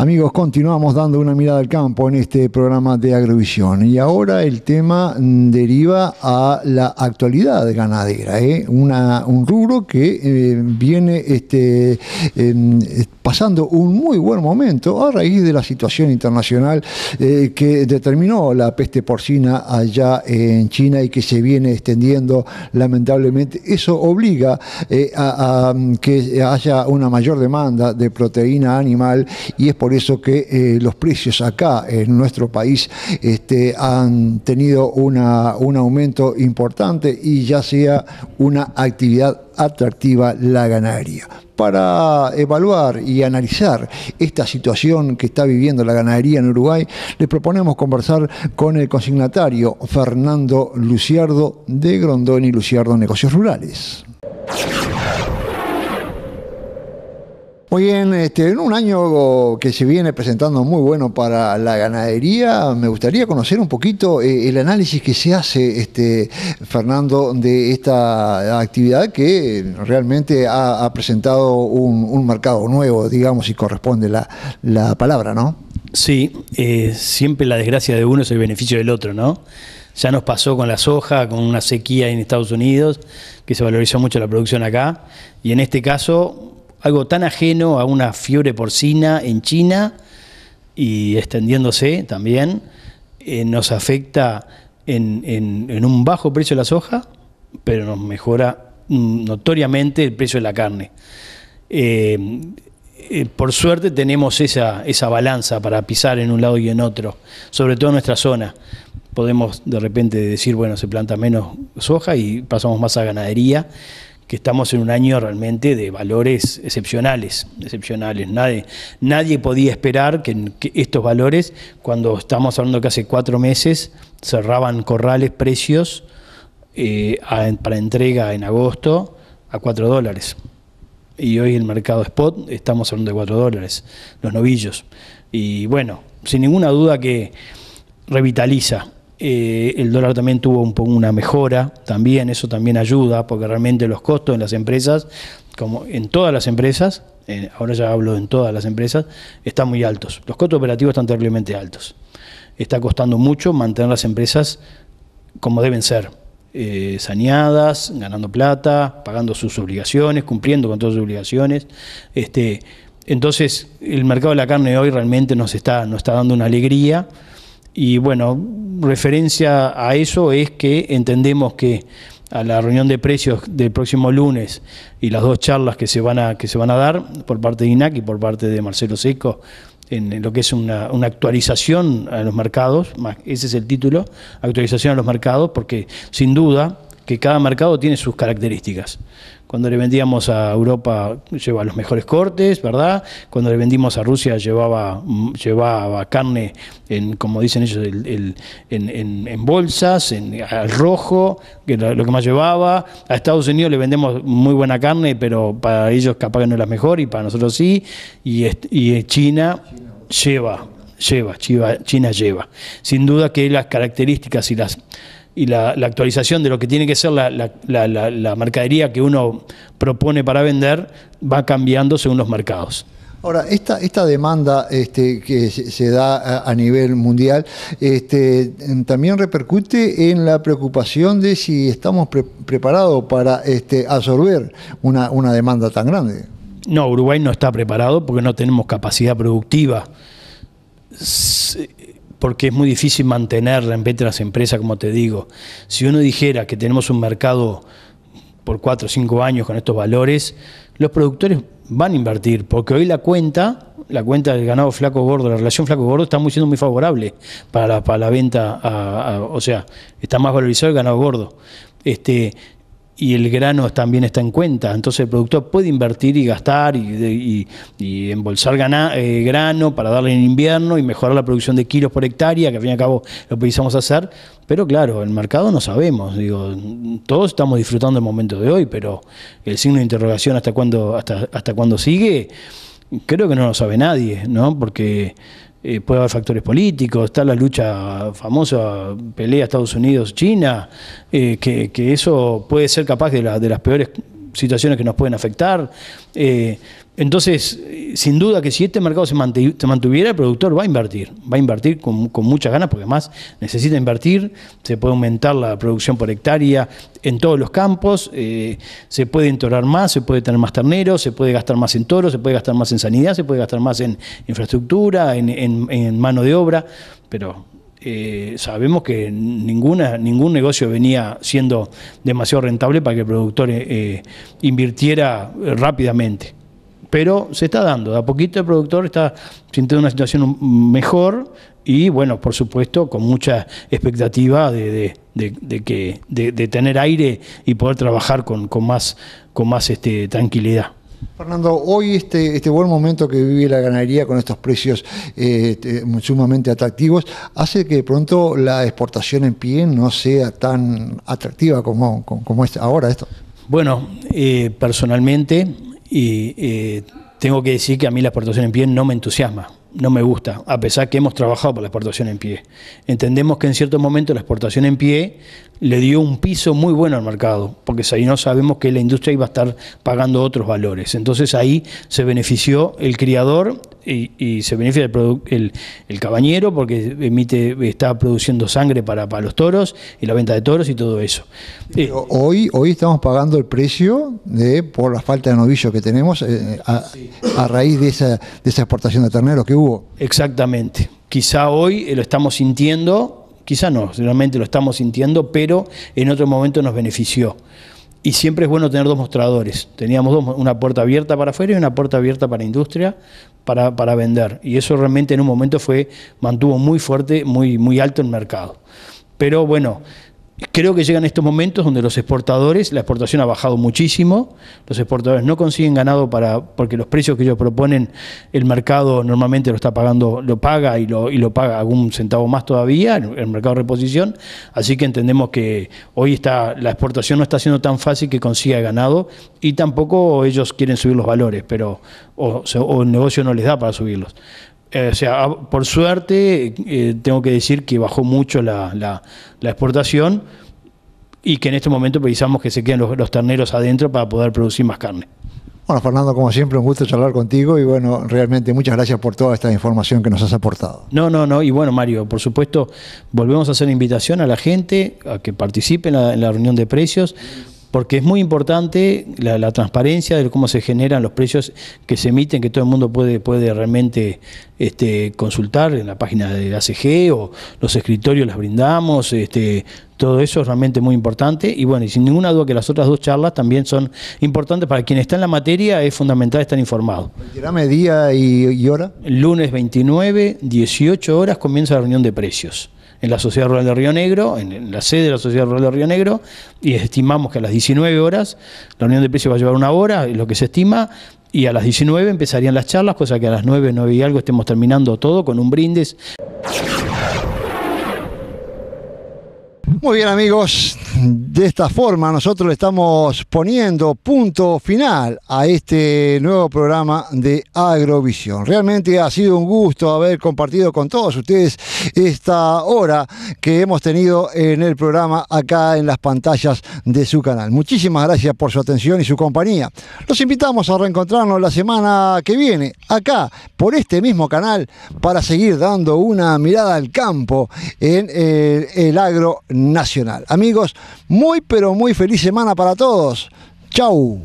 Amigos, continuamos dando una mirada al campo en este programa de Agrovisión y ahora el tema deriva a la actualidad ganadera, ¿eh? un rubro que eh, viene este, em, pasando un muy buen momento a raíz de la situación internacional eh, que determinó la peste porcina allá en China y que se viene extendiendo lamentablemente. Eso obliga a, a que haya una mayor demanda de proteína animal y es por por eso que eh, los precios acá en nuestro país este, han tenido un aumento importante y ya sea una actividad atractiva la ganadería. Para evaluar y analizar esta situación que está viviendo la ganadería en Uruguay, les proponemos conversar con el consignatario Fernando Luciardo de Grondoni Luciardo Negocios Rurales. Muy bien, este, en un año que se viene presentando muy bueno para la ganadería, me gustaría conocer un poquito eh, el análisis que se hace, este, Fernando, de esta actividad que realmente ha, presentado un, mercado nuevo, digamos, si corresponde la, la palabra, ¿no? Sí, eh, siempre la desgracia de uno es el beneficio del otro, ¿no? Ya nos pasó con la soja, con una sequía en Estados Unidos, que se valorizó mucho la producción acá, y en este caso algo tan ajeno a una fiebre porcina en China y extendiéndose también, eh, nos afecta en, un bajo precio de la soja, pero nos mejora notoriamente el precio de la carne. Eh, eh, por suerte tenemos esa, esa balanza para pisar en un lado y en otro, sobre todo en nuestra zona. Podemos de repente decir, bueno, se planta menos soja y pasamos más a ganadería que estamos en un año realmente de valores excepcionales, excepcionales. Nadie, nadie podía esperar que, estos valores, cuando estamos hablando que hace cuatro meses cerraban corrales precios eh, para entrega en agosto a cuatro dólares. Y hoy el mercado spot estamos hablando de cuatro dólares, los novillos. Y bueno, sin ninguna duda que revitaliza eh, el dólar también tuvo un una mejora, también eso también ayuda, porque realmente los costos en las empresas, como en todas las empresas, ahora ya hablo en todas las empresas, están muy altos. Los costos operativos están terriblemente altos. Está costando mucho mantener las empresas como deben ser, eh, saneadas, ganando plata, pagando sus obligaciones, cumpliendo con todas sus obligaciones. Este, entonces, el mercado de la carne hoy realmente nos está, nos está dando una alegría y bueno, referencia a eso es que entendemos que a la reunión de precios del próximo lunes y las dos charlas que se van a, que se van a dar por parte de INAC y por parte de Marcelo Seco en lo que es una, una actualización a los mercados, ese es el título, actualización a los mercados, porque sin duda que cada mercado tiene sus características. Cuando le vendíamos a Europa lleva los mejores cortes, ¿verdad? Cuando le vendimos a Rusia llevaba, mm, llevaba carne, en, como dicen ellos, en, bolsas, en, al rojo, que era lo que más llevaba. A Estados Unidos le vendemos muy buena carne, pero para ellos capaz que no es la mejor y para nosotros sí. Y, China, lleva, lleva, China lleva. Sin duda que las características y las y la, actualización de lo que tiene que ser la, mercadería que uno propone para vender va cambiando según los mercados. Ahora, esta, esta demanda este, que se da a, nivel mundial este, también repercute en la preocupación de si estamos preparados para este, absorber una, una demanda tan grande. No, Uruguay no está preparado porque no tenemos capacidad productiva porque es muy difícil mantenerla en vez las empresas, como te digo. Si uno dijera que tenemos un mercado por cuatro o cinco años con estos valores, los productores van a invertir, porque hoy la cuenta, la cuenta del ganado flaco gordo, la relación flaco gordo está siendo muy favorable para la, venta, o sea, está más valorizado el ganado gordo. Este, y el grano también está en cuenta. Entonces el productor puede invertir y gastar y, y, embolsar eh, grano para darle en invierno y mejorar la producción de kilos por hectárea, que al fin y al cabo lo precisamos hacer. Pero claro, el mercado no sabemos. Digo, todos estamos disfrutando el momento de hoy, pero el signo de interrogación hasta cuándo, hasta, hasta cuándo sigue, creo que no lo sabe nadie, ¿no? Porque eh, puede haber factores políticos, está la lucha famosa, pelea Estados Unidos-China, eh, que, que, eso puede ser capaz de, la, de las peores situaciones que nos pueden afectar. Eh, entonces, sin duda que si este mercado se, mantuviera, el productor va a invertir, va a invertir con, con, muchas ganas, porque además necesita invertir, se puede aumentar la producción por hectárea en todos los campos, eh, se puede entorar más, se puede tener más terneros, se puede gastar más en toros, se puede gastar más en sanidad, se puede gastar más en infraestructura, en, en mano de obra, pero eh, sabemos que ninguna, ningún negocio venía siendo demasiado rentable para que el productor eh, eh, invirtiera rápidamente. Pero se está dando, de a poquito el productor está sintiendo una situación mejor y, bueno, por supuesto, con mucha expectativa de, de, de que, de, tener aire y poder trabajar con, con más, con más este, tranquilidad. Fernando, hoy este, este buen momento que vive la ganadería con estos precios este, sumamente atractivos hace que de pronto la exportación en pie no sea tan atractiva como, como, es ahora esto. Bueno, eh, personalmente eh, tengo que decir que a mí la exportación en pie no me entusiasma, no me gusta, a pesar que hemos trabajado por la exportación en pie. Entendemos que en cierto momento la exportación en pie le dio un piso muy bueno al mercado, porque ahí no sabemos que la industria iba a estar pagando otros valores. Entonces ahí se benefició el criador y, se beneficia el, cabañero porque emite, está produciendo sangre para, los toros y la venta de toros y todo eso. Eh, hoy, hoy estamos pagando el precio de por la falta de novillos que tenemos eh, a, raíz de esa, de esa exportación de terneros que hubo. Exactamente. Quizá hoy eh, lo estamos sintiendo quizá no, realmente lo estamos sintiendo, pero en otro momento nos benefició. Y siempre es bueno tener dos mostradores. Teníamos una puerta abierta para afuera y una puerta abierta para industria, para, vender. Y eso realmente en un momento fue, mantuvo muy fuerte, muy, muy alto el mercado. Pero bueno, Creo que llegan estos momentos donde los exportadores, la exportación ha bajado muchísimo, los exportadores no consiguen ganado para, porque los precios que ellos proponen, el mercado normalmente lo está pagando, lo paga y lo, y lo paga algún centavo más todavía, el mercado de reposición, así que entendemos que hoy está, la exportación no está siendo tan fácil que consiga ganado y tampoco ellos quieren subir los valores, pero o el negocio no les da para subirlos. Eh, o sea, ah, por suerte, eh, tengo que decir que bajó mucho la, exportación y que en este momento precisamos que se queden los, terneros adentro para poder producir más carne. Bueno, Fernando, como siempre, un gusto charlar contigo y bueno, realmente muchas gracias por toda esta información que nos has aportado. No, no, no, y bueno, Mario, por supuesto, volvemos a hacer invitación a la gente a que participe en la reunión de precios porque es muy importante la, transparencia de cómo se generan los precios que se emiten, que todo el mundo puede, puede realmente este, consultar en la página de ACG o los escritorios las brindamos, este, todo eso es realmente muy importante y bueno, y sin ninguna duda que las otras dos charlas también son importantes para quien está en la materia, es fundamental estar informado. Retirame día y, y hora. Lunes 29, 18 horas comienza la reunión de precios en la Sociedad Rural de Río Negro, en la sede de la Sociedad Rural de Río Negro, y estimamos que a las 19 horas la unión de precios va a llevar una hora, es lo que se estima, y a las 19 empezarían las charlas, cosa que a las 9, 9 y algo estemos terminando todo con un brindis. Muy bien amigos, de esta forma nosotros estamos poniendo punto final a este nuevo programa de Agrovisión. Realmente ha sido un gusto haber compartido con todos ustedes esta hora que hemos tenido en el programa acá en las pantallas de su canal. Muchísimas gracias por su atención y su compañía. Los invitamos a reencontrarnos la semana que viene acá por este mismo canal para seguir dando una mirada al campo en el, el agro nacional. Amigos, muy pero muy feliz semana para todos. Chau.